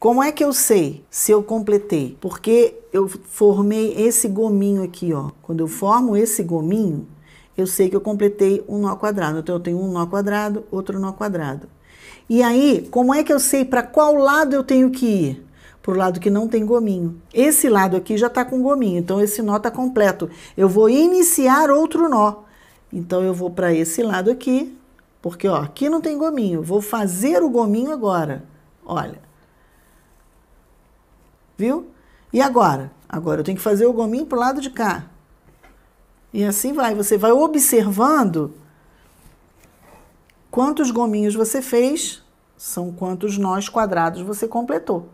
Como é que eu sei se eu completei? Porque eu formei esse gominho aqui, ó. Quando eu formo esse gominho, eu sei que eu completei um nó quadrado. Então, eu tenho um nó quadrado, outro nó quadrado. E aí, como é que eu sei para qual lado eu tenho que ir? Para o lado que não tem gominho. Esse lado aqui já está com gominho, então esse nó está completo. Eu vou iniciar outro nó. Então, eu vou para esse lado aqui, porque ó, aqui não tem gominho. Vou fazer o gominho agora. Olha viu? E agora? Agora eu tenho que fazer o gominho pro lado de cá. E assim vai. Você vai observando quantos gominhos você fez, são quantos nós quadrados você completou.